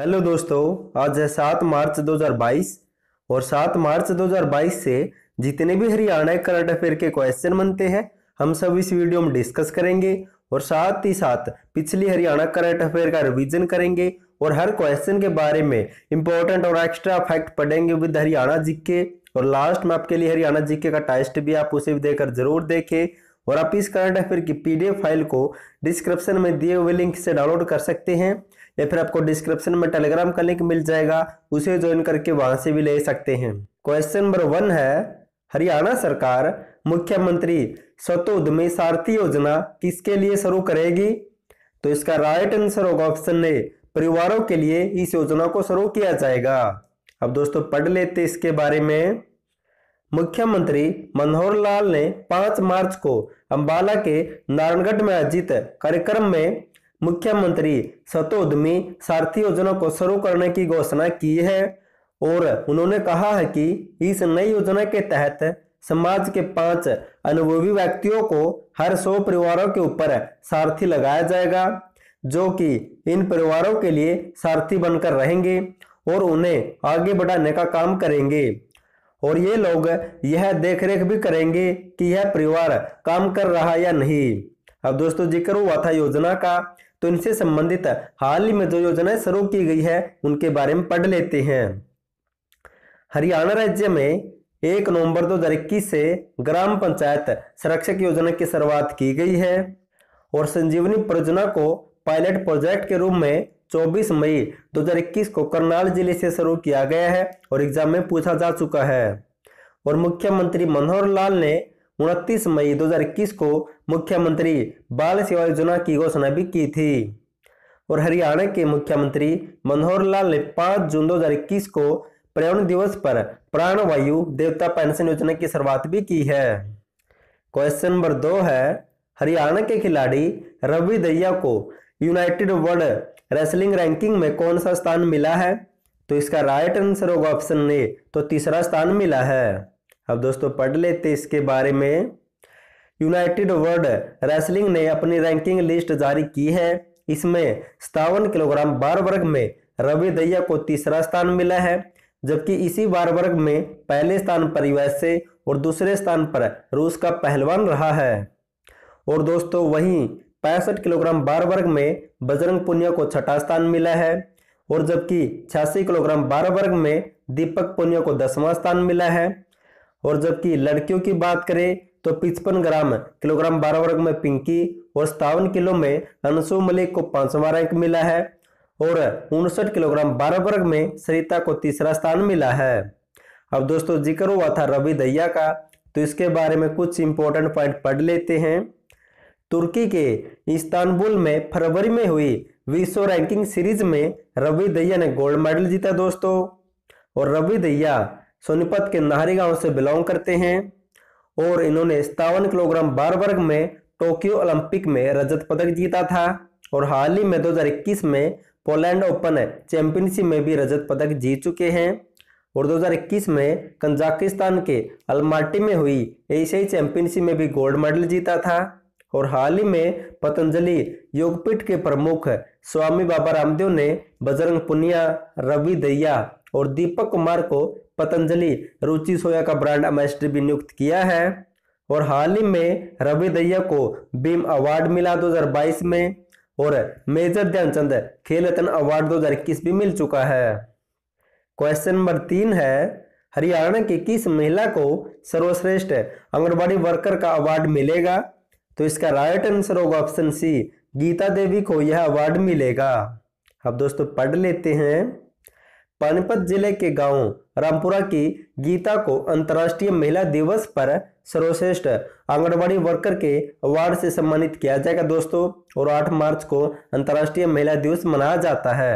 hello दोस्तों आज है सात मार्च 2022 और सात मार्च 2022 से जितने भी हरियाणा करंट अफेयर के क्वेश्चन बनते हैं हम सब इस वीडियो में डिस्कस करेंगे और साथ ही साथ पिछली हरियाणा करंट अफेयर का रिवीजन करेंगे और हर क्वेश्चन के बारे में इंपॉर्टेंट और एक्स्ट्रा फैक्ट पढ़ेंगे विद हरियाणा जीके और लास्ट में आपके लिए हरियाणा जीके का टेस्ट भी आप उसे देकर जरूर देखें और आप इस करंट अफेयर की पीडीएफ फाइल को डिस्क्रिप्शन में दिए हुए लिंक से डाउनलोड कर सकते हैं या फिर आपको डिस्क्रिप्शन में टेलीग्राम का लिंक मिल जाएगा उसे ज्वाइन करके वहां से भी ले सकते हैं क्वेश्चन नंबर वन है हरियाणा सरकार मुख्यमंत्री स्वतोद्यमी सारथी योजना किसके लिए शुरू करेगी तो इसका राइट आंसर होगा ऑप्शन ए परिवारों के लिए इस योजना को शुरू किया जाएगा अब दोस्तों पढ़ लेते इसके बारे में मुख्यमंत्री मनोहर लाल ने 5 मार्च को अंबाला के नारायणगढ़ में आयोजित कार्यक्रम में मुख्यमंत्री सतोदमी सारथी योजना को शुरू करने की घोषणा की है और उन्होंने कहा है कि इस नई योजना के तहत समाज के पांच अनुभवी व्यक्तियों को हर सौ परिवारों के ऊपर सारथी लगाया जाएगा जो कि इन परिवारों के लिए सारथी बनकर रहेंगे और उन्हें आगे बढ़ाने का काम करेंगे और ये लोग यह देखरेख भी करेंगे कि यह परिवार काम कर रहा या नहीं अब दोस्तों जिक्र हुआ था योजना का तो इनसे संबंधित हाल ही में जो योजनाएं शुरू की गई है उनके बारे में पढ़ लेते हैं हरियाणा राज्य में एक नवंबर दो हजार इक्कीस से ग्राम पंचायत संरक्षक योजना की शुरुआत की गई है और संजीवनी परियोजना को पायलट प्रोजेक्ट के रूप में 24 मई 2021 को करनाल जिले से शुरू किया गया है और एग्जाम में पूछा जा चुका है और मुख्यमंत्री मनोहर लाल ने उनतीस मई 2021 को मुख्यमंत्री बाल सेवा योजना की घोषणा भी की थी और हरियाणा के मुख्यमंत्री मनोहर लाल ने 5 जून 2021 को पर्यावरण दिवस पर प्राणवायु देवता पेंशन योजना की शुरुआत भी की है क्वेश्चन नंबर दो है हरियाणा के खिलाड़ी रवि दैया को यूनाइटेड वर्ल्ड रेसलिंग रैंकिंग में कौन सा स्थान मिला है तो इसका राइट आंसर होगा ऑप्शन ए तो तीसरा स्थान मिला है अब दोस्तों पढ़ लेते इसके बारे में यूनाइटेड वर्ल्ड रेसलिंग ने अपनी रैंकिंग लिस्ट जारी की है इसमें सतावन किलोग्राम बार वर्ग में रवि दैया को तीसरा स्थान मिला है जबकि इसी बार वर्ग में पहले स्थान पर यूएसए और दूसरे स्थान पर रूस का पहलवान रहा है और दोस्तों वहीं पैंसठ किलोग्राम बार वर्ग में बजरंग पुनिया को छठा स्थान मिला है और जबकि छियासी किलोग्राम बार वर्ग में दीपक पुनिया को दसवां स्थान मिला है और जबकि लड़कियों की बात करें तो पिचपन ग्राम किलोग्राम बारह वर्ग में पिंकी और सतावन किलो में अनसू मलिक को पांचवा रैंक मिला है और उनसठ किलोग्राम बारह वर्ग में सरिता को तीसरा स्थान मिला है अब दोस्तों जिक्र हुआ था रवि दहिया का तो इसके बारे में कुछ इंपॉर्टेंट पॉइंट पढ़ लेते हैं तुर्की के इस्तानबुल में फरवरी में हुई विश्व रैंकिंग सीरीज में रवि दैया ने गोल्ड मेडल जीता दोस्तों और रवि दैया सोनीपत के नाहरी गांव से बिलोंग करते हैं और इन्होंने सतावन किलोग्राम बार वर्ग में टोक्यो ओलंपिक में रजत पदक जीता था और हाल ही में 2021 में पोलैंड ओपन चैंपियनशिप में भी रजत पदक जीत चुके हैं और 2021 में कजाकिस्तान के अलमाटी में हुई एशियाई चैंपियनशिप में भी गोल्ड मेडल जीता था और हाल ही में पतंजलि योगपीठ के प्रमुख स्वामी बाबा रामदेव ने बजरंग पुनिया रवि दैया और दीपक कुमार को पतंजलि रुचि सोया का ब्रांड एम्बेसडर भी नियुक्त किया है और हाल ही में रवि दैया को बीम अवार्ड मिला 2022 में और मेजर ध्यानचंद खेल रत्न अवार्ड 2021 भी मिल चुका है क्वेश्चन नंबर तीन है हरियाणा की किस महिला को सर्वश्रेष्ठ आंगनबाड़ी वर्कर का अवार्ड मिलेगा तो इसका राइट आंसर होगा ऑप्शन सी गीता देवी को यह अवार्ड मिलेगा अब दोस्तों पढ़ लेते हैं पानीपत जिले के गांव रामपुरा की गीता को अंतर्राष्ट्रीय महिला दिवस पर सर्वश्रेष्ठ आंगनबाड़ी वर्कर के अवार्ड से सम्मानित किया जाएगा दोस्तों और 8 मार्च को अंतर्राष्ट्रीय महिला दिवस मनाया जाता है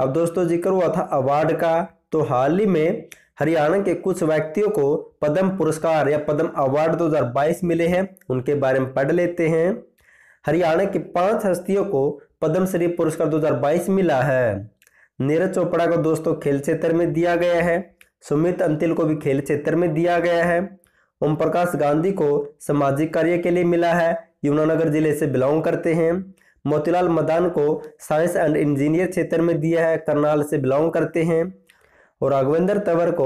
अब दोस्तों जिक्र हुआ था अवार्ड का तो हाल ही में हरियाणा के कुछ व्यक्तियों को पद्म पुरस्कार या पद्म अवार्ड 2022 मिले हैं उनके बारे में पढ़ लेते हैं हरियाणा की पांच हस्तियों को पद्मश्री पुरस्कार 2022 मिला है नीरज चोपड़ा को दोस्तों खेल क्षेत्र में दिया गया है सुमित अंतिल को भी खेल क्षेत्र में दिया गया है ओम प्रकाश गांधी को सामाजिक कार्य के लिए मिला है यमुनानगर जिले से बिलोंग करते हैं मोतीलाल मदान को साइंस एंड इंजीनियर क्षेत्र में दिया है करनाल से बिलोंग करते हैं और राघवेंद्र तंवर को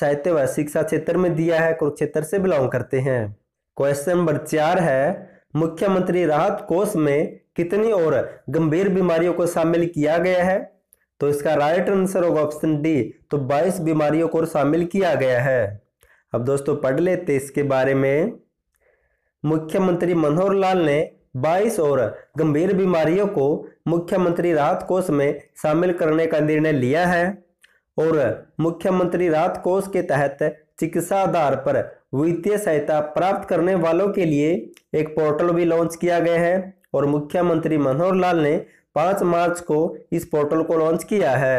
साहित्य व शिक्षा क्षेत्र में दिया है कुरुक्षेत्र से बिलोंग करते हैं क्वेश्चन नंबर चार है मुख्यमंत्री राहत कोष में कितनी और गंभीर बीमारियों को शामिल किया गया है तो इसका राइट आंसर होगा ऑप्शन डी तो 22 बीमारियों को शामिल किया गया है अब दोस्तों पढ़ लेते इसके बारे में मुख्यमंत्री मनोहर लाल ने 22 और गंभीर बीमारियों को मुख्यमंत्री राहत कोष में शामिल करने का निर्णय लिया है और मुख्यमंत्री राहत कोष के तहत चिकित्सा आधार पर वित्तीय सहायता प्राप्त करने वालों के लिए एक पोर्टल भी लॉन्च किया गया है और मुख्यमंत्री मनोहर लाल ने पाँच मार्च को इस पोर्टल को लॉन्च किया है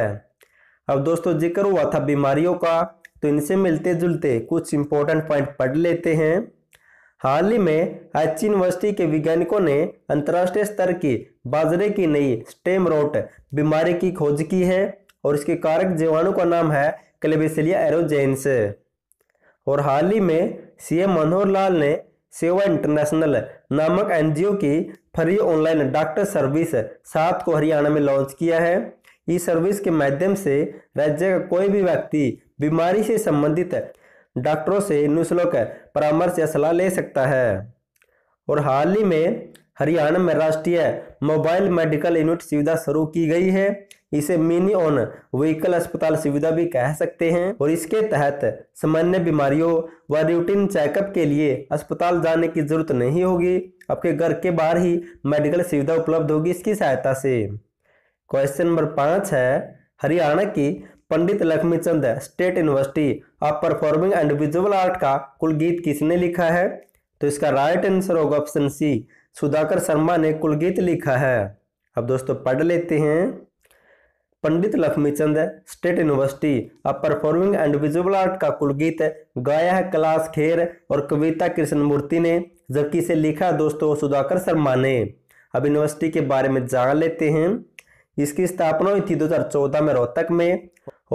अब दोस्तों जिक्र हुआ था बीमारियों का तो इनसे मिलते जुलते कुछ इंपॉर्टेंट पॉइंट पढ़ लेते हैं हाल ही में एच यूनिवर्सिटी के वैज्ञानिकों ने अंतर्राष्ट्रीय स्तर की बाजरे की नई स्टेम रोट बीमारी की खोज की है और इसके कारक जीवाणु का नाम है क्लेबेसिलिया एरोजेंस और हाल ही में सीएम मनोहर लाल ने सेवा इंटरनेशनल नामक एनजीओ की फ्री ऑनलाइन डॉक्टर सर्विस सात को हरियाणा में लॉन्च किया है इस सर्विस के माध्यम से राज्य का कोई भी व्यक्ति बीमारी से संबंधित डॉक्टरों से निःशुल्क परामर्श या सलाह ले सकता है और हाल ही में हरियाणा में राष्ट्रीय मोबाइल मेडिकल यूनिट सुविधा शुरू की गई है इसे मिनी ऑन व्हीकल अस्पताल सुविधा भी कह सकते हैं और इसके तहत सामान्य बीमारियों व रूटीन चेकअप के लिए अस्पताल जाने की जरूरत नहीं होगी आपके घर के बाहर ही मेडिकल सुविधा उपलब्ध होगी इसकी सहायता से क्वेश्चन नंबर पाँच है हरियाणा की Pandit Lakshmi Chand state university of performing and visual art का कुलगीत किसने लिखा है तो इसका राइट आंसर होगा ऑप्शन सी सुधाकर शर्मा ने कुलगीत लिखा है अब दोस्तों पढ़ लेते हैं पंडित लक्ष्मीचंद स्टेट यूनिवर्सिटी अब परफॉर्मिंग एंड विजुअल आर्ट का कुल गीत गाया है कैलाश खेर और कविता कृष्ण मूर्ति ने जबकि इसे लिखा दोस्तों सुधाकर शर्मा ने अब यूनिवर्सिटी के बारे में जान लेते हैं इसकी स्थापना हुई थी 2014 में रोहतक में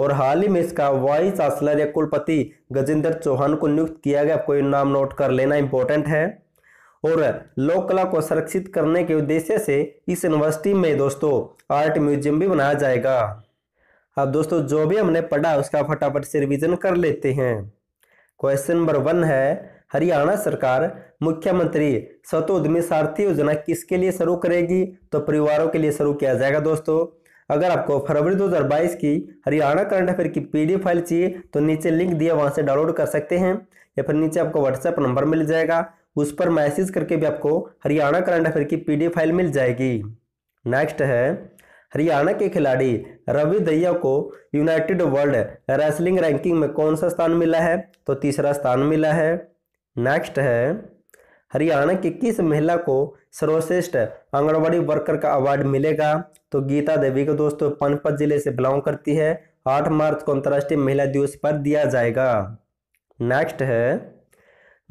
और हाल ही में इसका वाइस चांसलर या कुलपति गजेंद्र चौहान को नियुक्त किया गया कोई नाम नोट कर लेना इंपॉर्टेंट है और लोक कला को संरक्षित करने के उद्देश्य से इस यूनिवर्सिटी में दोस्तों आर्ट म्यूजियम भी बनाया जाएगा अब दोस्तों जो भी हमने पढ़ा उसका फटाफट से रिविजन कर लेते हैं क्वेश्चन नंबर वन है हरियाणा सरकार मुख्यमंत्री स्वतोद्यमी उद्यमी सारथी योजना किसके लिए शुरू करेगी तो परिवारों के लिए शुरू किया जाएगा दोस्तों अगर आपको फरवरी 2022 की हरियाणा करंट अफेयर की पीडी फाइल चाहिए तो नीचे लिंक दिया वहां से डाउनलोड कर सकते हैं या फिर नीचे आपको व्हाट्सएप नंबर मिल जाएगा उस पर मैसेज करके भी आपको हरियाणा करंट अफेयर की पीडीएफ फाइल मिल जाएगी नेक्स्ट है हरियाणा के खिलाड़ी रवि दैया को यूनाइटेड वर्ल्ड रेसलिंग रैंकिंग में कौन सा स्थान मिला है तो तीसरा स्थान मिला है नेक्स्ट है हरियाणा की किस महिला को सर्वश्रेष्ठ आंगनबाड़ी वर्कर का अवार्ड मिलेगा तो गीता देवी को दोस्तों पनपत जिले से बिलोंग करती है आठ मार्च को अंतर्राष्ट्रीय महिला दिवस पर दिया जाएगा नेक्स्ट है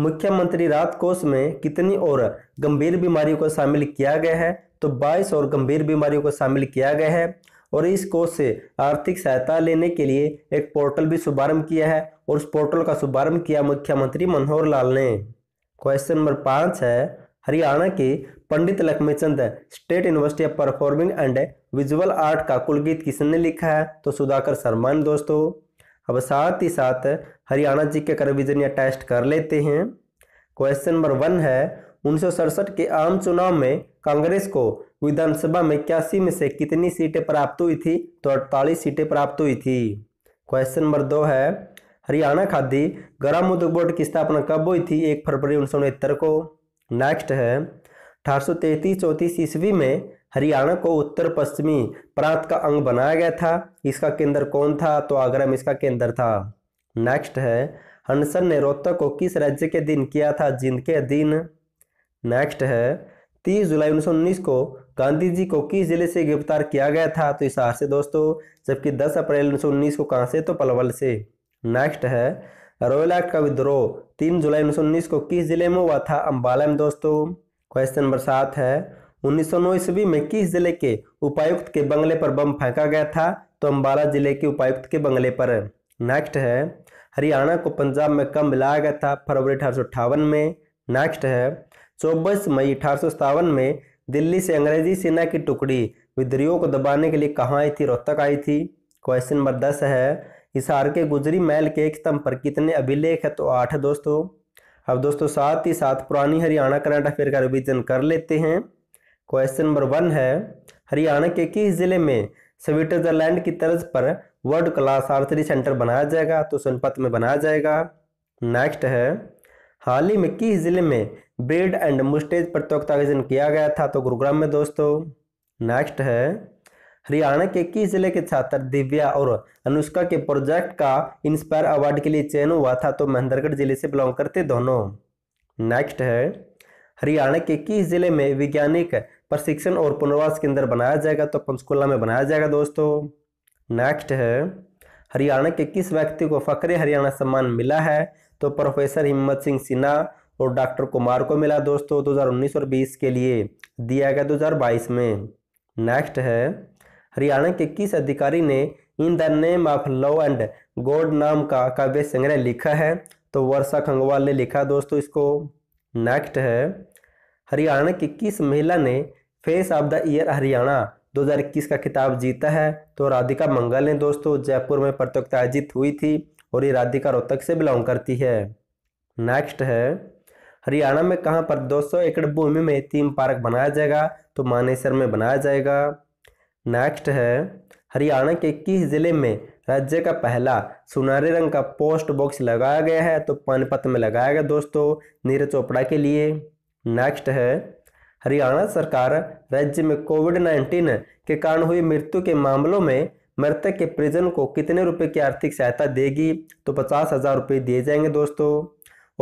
मुख्यमंत्री राहत कोष में कितनी और गंभीर बीमारियों को शामिल किया गया है तो 22 और गंभीर बीमारियों को शामिल किया गया है और इस कोष से आर्थिक सहायता लेने के लिए एक पोर्टल भी शुभारंभ किया है और उस पोर्टल का शुभारंभ किया मुख्यमंत्री मनोहर लाल ने क्वेश्चन नंबर पाँच है हरियाणा के Pandit Lakshmichand state university of performing and visual art का कुलगीत किसने लिखा है तो सुधाकर शर्मा दोस्तों अब साथ ही साथ हरियाणा जी के कर या टेस्ट कर लेते हैं क्वेश्चन नंबर वन है उन्नीस के आम चुनाव में कांग्रेस को विधानसभा में इक्यासी में से कितनी सीटें प्राप्त हुई थी तो अड़तालीस सीटें प्राप्त हुई थी क्वेश्चन नंबर दो है हरियाणा खादी ग्राम उद्योग बोर्ड की स्थापना कब हुई थी एक फरवरी उन्नीस को नेक्स्ट है अठारह सौ तैतीस चौंतीस ईस्वी में हरियाणा को उत्तर पश्चिमी प्रांत का अंग बनाया गया था इसका केंद्र कौन था तो आगरा में इसका केंद्र था नेक्स्ट है हंसन ने रोहतक को किस राज्य के दिन किया था जिंद के दिन नेक्स्ट है 30 जुलाई 1919 को गांधी जी को किस जिले से गिरफ्तार किया गया था तो इसहार से दोस्तों जबकि 10 अप्रैल 1919 को कहाँ से तो पलवल से नेक्स्ट है रॉयल एक्ट का विद्रोह तीन जुलाई 1919 को किस जिले में हुआ था अम्बाला में दोस्तों क्वेश्चन नंबर सात है उन्नीस सौ ईस्वी में किस जिले के उपायुक्त के बंगले पर बम फेंका गया था तो अम्बाला जिले के उपायुक्त के बंगले पर नेक्स्ट है हरियाणा को पंजाब में कब मिलाया गया था फरवरी अठारह में नेक्स्ट है चौबीस मई अठारह में दिल्ली से अंग्रेजी सेना की टुकड़ी विद्रोह को दबाने के लिए कहाँ आई थी रोहतक आई थी क्वेश्चन नंबर दस है हिसार के गुजरी महल के एक स्तंभ पर कितने अभिलेख है तो आठ है दोस्तों अब दोस्तों साथ ही साथ पुरानी हरियाणा करंट अफेयर का रिविजन कर लेते हैं क्वेश्चन नंबर वन है हरियाणा के किस जिले में स्विट्जरलैंड की तर्ज पर वर्ल्ड क्लास आर्चरी सेंटर बनाया जाएगा तो सोनपत में बनाया जाएगा नेक्स्ट है हाल ही में किस जिले में ब्रेड एंड मुस्टेज प्रतियोगिता का आयोजन किया गया था तो गुरुग्राम में दोस्तों नेक्स्ट है हरियाणा के किस जिले के छात्र दिव्या और अनुष्का के प्रोजेक्ट का इंस्पायर अवार्ड के लिए चयन हुआ था तो महेंद्रगढ़ जिले से बिलोंग करते दोनों नेक्स्ट है हरियाणा के किस जिले में वैज्ञानिक प्रशिक्षण और पुनर्वास केंद्र बनाया जाएगा तो पंचकुला में बनाया जाएगा दोस्तों नेक्स्ट है हरियाणा के किस व्यक्ति को फकरे हरियाणा सम्मान मिला है तो प्रोफेसर हिम्मत सिंह सिन्हा और डॉक्टर कुमार को मिला दोस्तों 2019 और 20 के लिए दिया गया 2022 में नेक्स्ट है हरियाणा के किस अधिकारी ने in the name of love and god नाम का काव्य संग्रह लिखा है तो वर्षा खंगवाल ने लिखा दोस्तों इसको नेक्स्ट है हरियाणा की किस महिला ने face of the year Haryana 2021 का खिताब जीता है तो राधिका मंगल ने दोस्तों जयपुर में प्रतियोगिता आयोजित हुई थी और ये राधिका रोहतक से बिलोंग करती है नेक्स्ट है हरियाणा में कहाँ पर 200 एकड़ भूमि में थीम पार्क बनाया जाएगा तो मानेसर में बनाया जाएगा नेक्स्ट है हरियाणा के किस जिले में राज्य का पहला सुनहरे रंग का पोस्ट बॉक्स लगाया गया है तो पानीपत में लगाया गया दोस्तों नीरज चोपड़ा के लिए नेक्स्ट है हरियाणा सरकार राज्य में कोविड नाइन्टीन के कारण हुई मृत्यु के मामलों में मृतक के परिजन को कितने रुपए की आर्थिक सहायता देगी तो पचास हजार रुपये दिए जाएंगे दोस्तों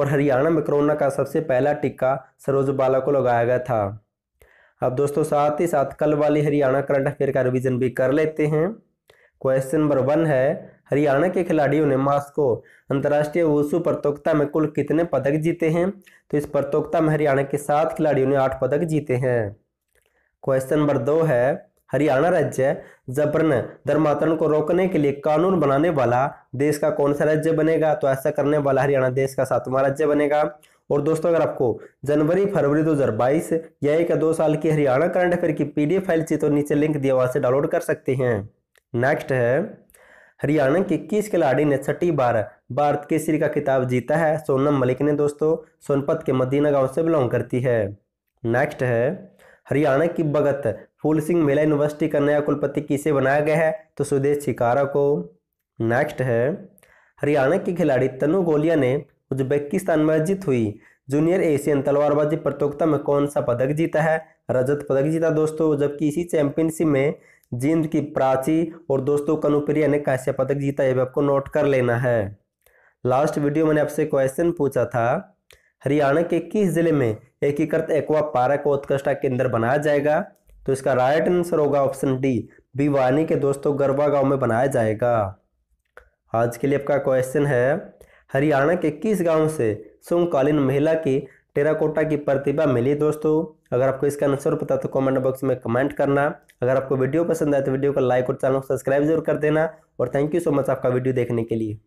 और हरियाणा में कोरोना का सबसे पहला टीका सरोज बाला को लगाया गया था अब दोस्तों साथ ही साथ कल वाली हरियाणा करंट अफेयर का रिविजन भी कर लेते हैं क्वेश्चन नंबर वन है हरियाणा के खिलाड़ियों ने मास्को अंतर्राष्ट्रीय वसु प्रतियोगिता में कुल कितने पदक जीते हैं तो इस प्रतियोगिता में हरियाणा के सात खिलाड़ियों ने आठ पदक जीते हैं क्वेश्चन नंबर दो है हरियाणा राज्य जबरन धर्मांतरण को रोकने के लिए कानून बनाने वाला देश का कौन सा राज्य बनेगा तो ऐसा करने वाला हरियाणा देश का सातवां राज्य बनेगा और दोस्तों अगर आपको जनवरी फरवरी 2022 या एक दो साल की हरियाणा करंट अफेयर की पीडीएफ फाइल चाहिए तो नीचे लिंक दिया वहां से डाउनलोड कर सकते हैं नेक्स्ट है हरियाणा के किस खिलाड़ी ने छठी बार भारत केसरी का खिताब जीता है सोनम मलिक ने दोस्तों सोनपत के मदीना गांव से बिलोंग करती है नेक्स्ट है हरियाणा की भगत फूल सिंह मेला यूनिवर्सिटी का नया कुलपति किसे बनाया गया है तो सुदेश छिकारा को नेक्स्ट है हरियाणा के खिलाड़ी तनु गोलिया ने उज्बेकिस्तान में अर्जित हुई जूनियर एशियन तलवारबाजी प्रतियोगिता में कौन सा पदक जीता है रजत पदक जीता दोस्तों जबकि इसी चैंपियनशिप में जींद की प्राची और दोस्तों कनुप्रिया ने कांस्य पदक जीता है आपको नोट कर लेना है लास्ट वीडियो मैंने आपसे क्वेश्चन पूछा था हरियाणा के किस जिले में एकीकृत एक्वा पार्क उत्कृष्टा केंद्र बनाया जाएगा तो इसका राइट आंसर होगा ऑप्शन डी भिवानी के दोस्तों गरबा गांव में बनाया जाएगा आज के लिए आपका क्वेश्चन है हरियाणा के किस गांव से समकालीन महिला की टेराकोटा की प्रतिभा मिली दोस्तों अगर आपको इसका आंसर पता तो कमेंट बॉक्स में कमेंट करना अगर आपको वीडियो पसंद आए तो वीडियो को लाइक और चैनल को सब्सक्राइब जरूर कर देना और थैंक यू सो मच आपका वीडियो देखने के लिए